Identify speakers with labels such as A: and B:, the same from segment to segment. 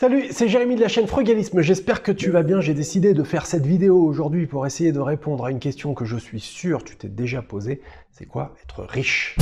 A: Salut, c'est Jérémy de la chaîne Frugalisme, j'espère que tu vas bien. J'ai décidé de faire cette vidéo aujourd'hui pour essayer de répondre à une question que je suis sûr tu t'es déjà posée, c'est quoi être riche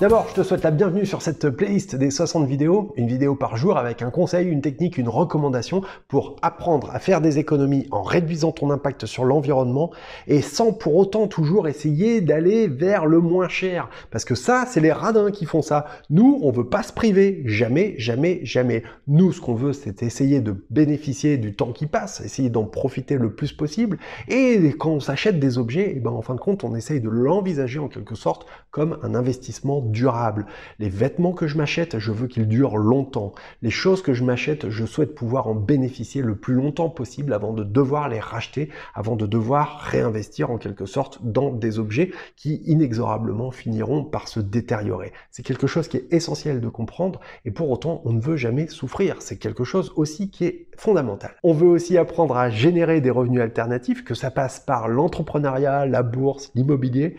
A: D'abord, je te souhaite la bienvenue sur cette playlist des 60 vidéos, une vidéo par jour avec un conseil, une technique, une recommandation pour apprendre à faire des économies en réduisant ton impact sur l'environnement et sans pour autant toujours essayer d'aller vers le moins cher. Parce que ça, c'est les radins qui font ça. Nous, on veut pas se priver. Jamais, jamais, jamais. Nous, ce qu'on veut, c'est essayer de bénéficier du temps qui passe, essayer d'en profiter le plus possible. Et quand on s'achète des objets, eh ben, en fin de compte, on essaye de l'envisager en quelque sorte comme un investissement durable. Les vêtements que je m'achète, je veux qu'ils durent longtemps. Les choses que je m'achète, je souhaite pouvoir en bénéficier le plus longtemps possible avant de devoir les racheter, avant de devoir réinvestir en quelque sorte dans des objets qui inexorablement finiront par se détériorer. C'est quelque chose qui est essentiel de comprendre et pour autant on ne veut jamais souffrir. C'est quelque chose aussi qui est fondamental. On veut aussi apprendre à générer des revenus alternatifs, que ça passe par l'entrepreneuriat, la bourse, l'immobilier,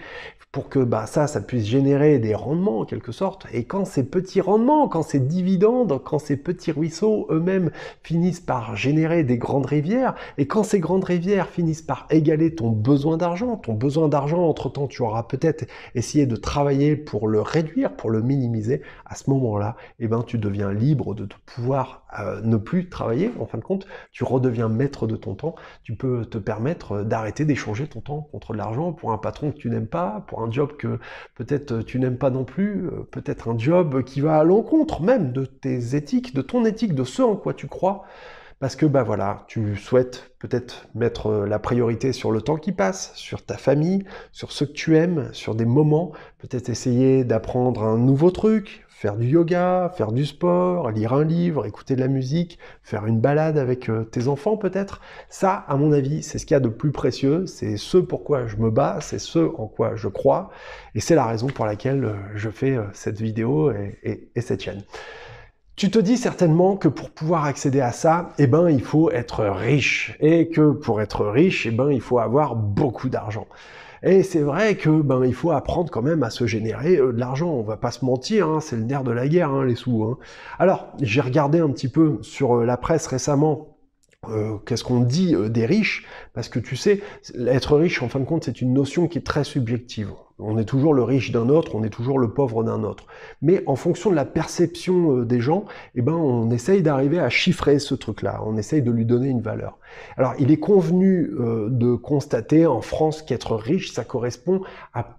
A: pour que bah, ça, ça puisse générer des rendements en quelque sorte. Et quand ces petits rendements, quand ces dividendes, quand ces petits ruisseaux eux-mêmes finissent par générer des grandes rivières, et quand ces grandes rivières finissent par égaler ton besoin d'argent, ton besoin d'argent, entre-temps, tu auras peut-être essayé de travailler pour le réduire, pour le minimiser, à ce moment-là, eh ben, tu deviens libre de pouvoir euh, ne plus travailler. En fin de compte, tu redeviens maître de ton temps. Tu peux te permettre d'arrêter d'échanger ton temps contre de l'argent pour un patron que tu n'aimes pas, pour un job que peut-être tu n'aimes pas non plus euh, peut-être un job qui va à l'encontre même de tes éthiques, de ton éthique, de ce en quoi tu crois, parce que bah voilà, tu souhaites peut-être mettre euh, la priorité sur le temps qui passe, sur ta famille, sur ce que tu aimes, sur des moments, peut-être essayer d'apprendre un nouveau truc, faire du yoga, faire du sport, lire un livre, écouter de la musique, faire une balade avec euh, tes enfants peut-être. Ça, à mon avis, c'est ce qu'il y a de plus précieux, c'est ce pourquoi je me bats, c'est ce en quoi je crois, et c'est la raison pour laquelle euh, je fais euh, cette vidéo et, cette chaîne. Tu te dis certainement que pour pouvoir accéder à ça, eh ben, il faut être riche. Et que pour être riche, eh ben, il faut avoir beaucoup d'argent. Et c'est vrai que ben il faut apprendre quand même à se générer euh, de l'argent. On va pas se mentir, hein, c'est le nerf de la guerre, hein, les sous. Hein. Alors j'ai regardé un petit peu sur euh, la presse récemment. Euh, qu'est-ce qu'on dit des riches Parce que tu sais, être riche, en fin de compte, c'est une notion qui est très subjective. On est toujours le riche d'un autre, on est toujours le pauvre d'un autre. Mais en fonction de la perception euh, des gens, eh ben, on essaye d'arriver à chiffrer ce truc-là, on essaye de lui donner une valeur. Alors il est convenu euh, de constater en France qu'être riche, ça correspond à,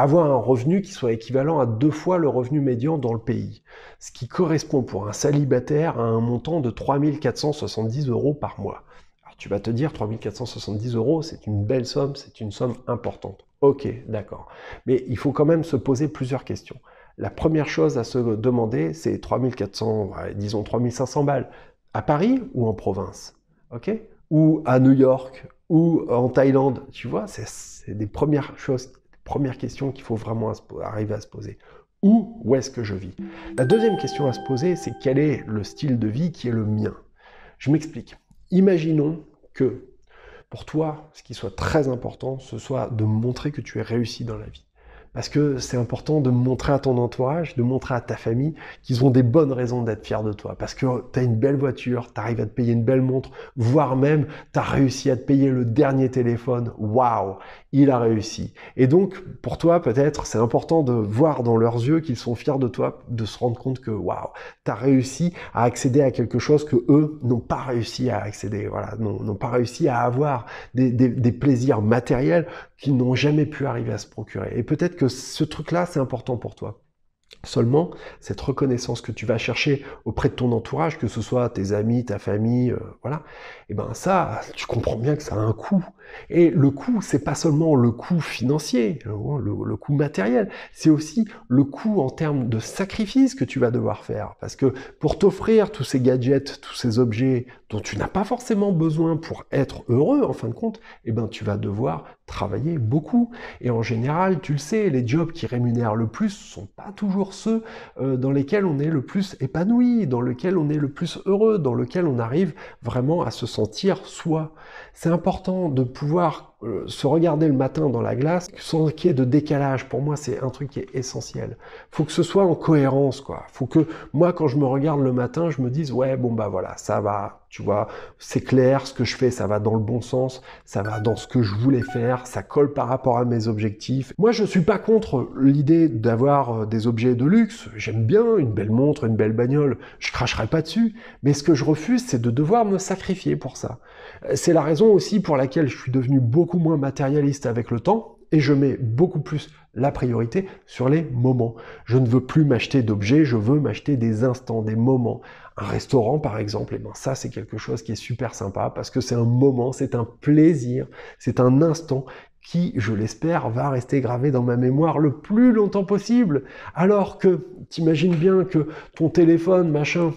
A: avoir un revenu qui soit équivalent à deux fois le revenu médian dans le pays, ce qui correspond pour un célibataire à un montant de 3470 euros par mois. Tu vas te dire 3470 euros, c'est une belle somme, c'est une somme importante. Ok, d'accord. Mais il faut quand même se poser plusieurs questions. La première chose à se demander, c'est 3400, disons 3500 balles, à Paris ou en province Ok Ou à New York Ou en Thaïlande Tu vois, c'est des premières choses, des premières questions qu'il faut vraiment arriver à se poser où, où est-ce que je vis La deuxième question à se poser, c'est quel est le style de vie qui est le mien Je m'explique. Imaginons que pour toi, ce qui soit très important, ce soit de montrer que tu es réussi dans la vie parce que c'est important de montrer à ton entourage, de montrer à ta famille qu'ils ont des bonnes raisons d'être fiers de toi, parce que tu as une belle voiture, tu arrives à te payer une belle montre, voire même tu as réussi à te payer le dernier téléphone, waouh, il a réussi. Et donc pour toi peut-être c'est important de voir dans leurs yeux qu'ils sont fiers de toi, de se rendre compte que waouh, tu as réussi à accéder à quelque chose que eux n'ont pas réussi à accéder, voilà, n'ont pas réussi à avoir des, plaisirs matériels qu'ils n'ont jamais pu arriver à se procurer. Et peut-être ce truc-là, c'est important pour toi. Seulement, cette reconnaissance que tu vas chercher auprès de ton entourage, que ce soit tes amis, ta famille, euh, voilà, et eh ben ça, tu comprends bien que ça a un coût. Et le coût, c'est pas seulement le coût financier, hein, oh, le, le coût matériel, c'est aussi le coût en termes de sacrifice que tu vas devoir faire. Parce que pour t'offrir tous ces gadgets, tous ces objets, dont tu n'as pas forcément besoin pour être heureux, en fin de compte, eh ben, tu vas devoir travailler beaucoup. Et en général, tu le sais, les jobs qui rémunèrent le plus sont pas toujours ceux euh, dans lesquels on est le plus épanoui, dans lesquels on est le plus heureux, dans lesquels on arrive vraiment à se sentir soi. C'est important de pouvoir euh, se regarder le matin dans la glace sans qu'il y ait de décalage. Pour moi, c'est un truc qui est essentiel. Faut que ce soit en cohérence, quoi. Faut que moi, quand je me regarde le matin, je me dise, ouais, bon, bah voilà, ça va, tu vois, c'est clair, ce que je fais, ça va dans le bon sens, ça va dans ce que je voulais faire, ça colle par rapport à mes objectifs. Moi, je suis pas contre l'idée d'avoir euh, des objets de luxe. J'aime bien une belle montre, une belle bagnole. Je cracherai pas dessus. Mais ce que je refuse, c'est de devoir me sacrifier pour ça. Euh, c'est la raison aussi pour laquelle je suis devenu beaucoup moins matérialiste avec le temps et je mets beaucoup plus la priorité sur les moments. Je ne veux plus m'acheter d'objets, je veux m'acheter des instants, des moments. Un restaurant par exemple, et eh ben, ça c'est quelque chose qui est super sympa parce que c'est un moment, c'est un plaisir, c'est un instant qui, je l'espère, va rester gravé dans ma mémoire le plus longtemps possible. Alors que, t'imagines bien que ton téléphone, machin,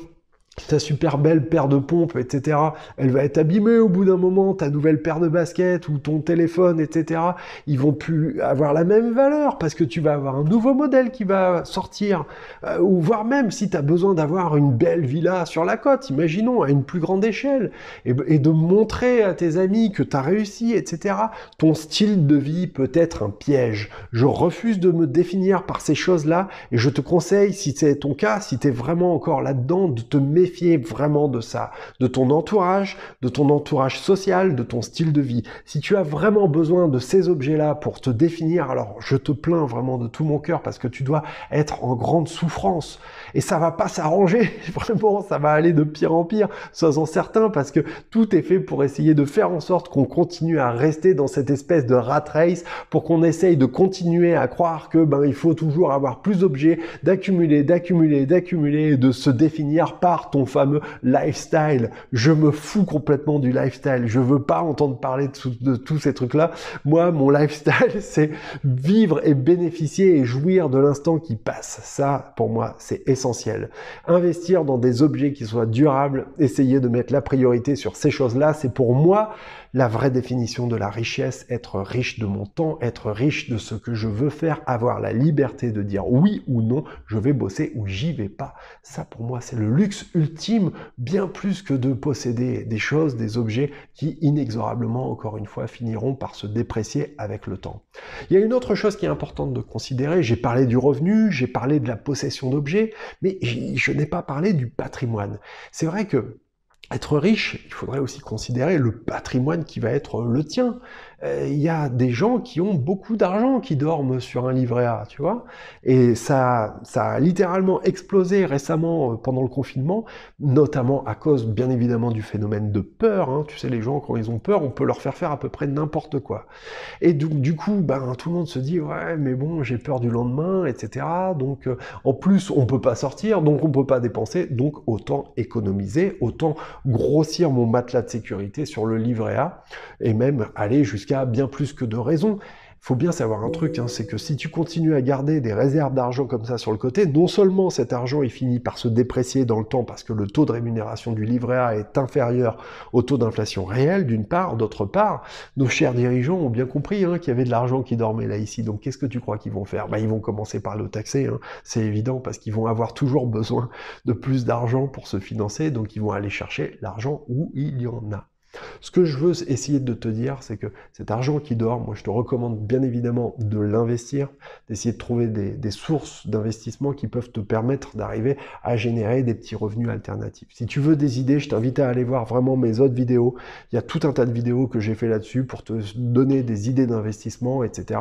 A: ta super belle paire de pompes, etc., elle va être abîmée au bout d'un moment, ta nouvelle paire de baskets ou ton téléphone, etc., ils vont plus avoir la même valeur parce que tu vas avoir un nouveau modèle qui va sortir, euh, ou voire même si tu as besoin d'avoir une belle villa sur la côte, imaginons, à une plus grande échelle, et, et de montrer à tes amis que tu as réussi, etc., ton style de vie peut être un piège. Je refuse de me définir par ces choses-là, et je te conseille, si c'est ton cas, si tu es vraiment encore là-dedans, de te mettre vraiment de ça, de ton entourage, de ton entourage social, de ton style de vie. Si tu as vraiment besoin de ces objets-là pour te définir, alors je te plains vraiment de tout mon cœur parce que tu dois être en grande souffrance et ça va pas s'arranger. Vraiment, ça va aller de pire en pire, sois-en certain parce que tout est fait pour essayer de faire en sorte qu'on continue à rester dans cette espèce de rat race pour qu'on essaye de continuer à croire que ben il faut toujours avoir plus d'objets, d'accumuler, d'accumuler, d'accumuler et de se définir par fameux lifestyle. Je me fous complètement du lifestyle. Je veux pas entendre parler de, de tous ces trucs-là. Moi, mon lifestyle, c'est vivre et bénéficier et jouir de l'instant qui passe. Ça, pour moi, c'est essentiel. Investir dans des objets qui soient durables, essayer de mettre la priorité sur ces choses-là, c'est pour moi la vraie définition de la richesse, être riche de mon temps, être riche de ce que je veux faire, avoir la liberté de dire oui ou non, je vais bosser ou j'y vais pas. Ça, pour moi, c'est le luxe ultime ultime, bien plus que de posséder des choses, des objets qui inexorablement, encore une fois, finiront par se déprécier avec le temps. Il y a une autre chose qui est importante de considérer, j'ai parlé du revenu, j'ai parlé de la possession d'objets, mais je n'ai pas parlé du patrimoine. C'est vrai que être riche, il faudrait aussi considérer le patrimoine qui va être le tien. Euh, il y a des gens qui ont beaucoup d'argent qui dorment sur un livret A, tu vois. Et ça, ça a littéralement explosé récemment euh, pendant le confinement, notamment à cause bien évidemment du phénomène de peur. Hein. Tu sais, les gens, quand ils ont peur, on peut leur faire faire à peu près n'importe quoi. Et donc du coup, ben, tout le monde se dit, ouais, mais bon, j'ai peur du lendemain, etc. Donc, euh, en plus, on peut pas sortir, donc on peut pas dépenser, donc autant économiser, autant grossir mon matelas de sécurité sur le livret A, et même aller jusqu'à bien plus que de raison. Faut bien savoir un truc, hein, c'est que si tu continues à garder des réserves d'argent comme ça sur le côté, non seulement cet argent il finit par se déprécier dans le temps parce que le taux de rémunération du livret A est inférieur au taux d'inflation réel, d'une part, d'autre part, nos chers dirigeants ont bien compris hein, qu'il y avait de l'argent qui dormait là ici. Donc qu'est-ce que tu crois qu'ils vont faire bah, ils vont commencer par le taxer, hein. c'est évident parce qu'ils vont avoir toujours besoin de plus d'argent pour se financer, donc ils vont aller chercher l'argent où il y en a. Ce que je veux essayer de te dire, c'est que cet argent qui dort, moi je te recommande bien évidemment de l'investir, d'essayer de trouver des, sources d'investissement qui peuvent te permettre d'arriver à générer des petits revenus alternatifs. Si tu veux des idées, je t'invite à aller voir vraiment mes autres vidéos. Il y a tout un tas de vidéos que j'ai fait là-dessus pour te donner des idées d'investissement, etc.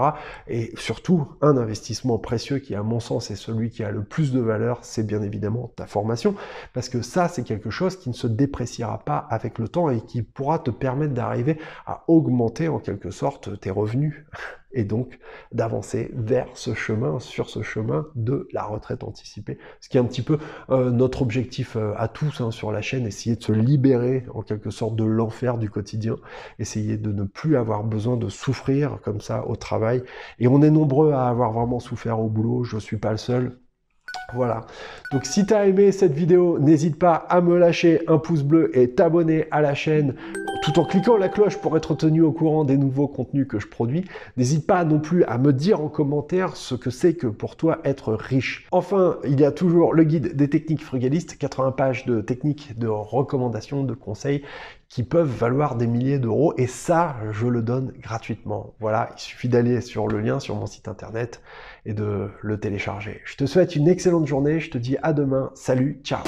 A: Et surtout, un investissement précieux qui, à mon sens, est celui qui a le plus de valeur, c'est bien évidemment ta formation, parce que ça, c'est quelque chose qui ne se dépréciera pas avec le temps et qui, pour te permettre d'arriver à augmenter en quelque sorte tes revenus et donc d'avancer vers ce chemin, sur ce chemin de la retraite anticipée. Ce qui est un petit peu euh, notre objectif euh, à tous hein, sur la chaîne, essayer de se libérer en quelque sorte de l'enfer du quotidien, essayer de ne plus avoir besoin de souffrir comme ça au travail. Et on est nombreux à avoir vraiment souffert au boulot, je ne suis pas le seul, voilà. Donc si tu as aimé cette vidéo, n'hésite pas à me lâcher un pouce bleu et t'abonner à la chaîne tout en cliquant la cloche pour être tenu au courant des nouveaux contenus que je produis. N'hésite pas non plus à me dire en commentaire ce que c'est que pour toi être riche. Enfin, il y a toujours le guide des techniques frugalistes, 80 pages de techniques, de recommandations, de conseils qui peuvent valoir des milliers d'euros et ça, je le donne gratuitement. Voilà, il suffit d'aller sur le lien sur mon site internet et de le télécharger. Je te souhaite une excellente journée, je te dis à demain, salut, ciao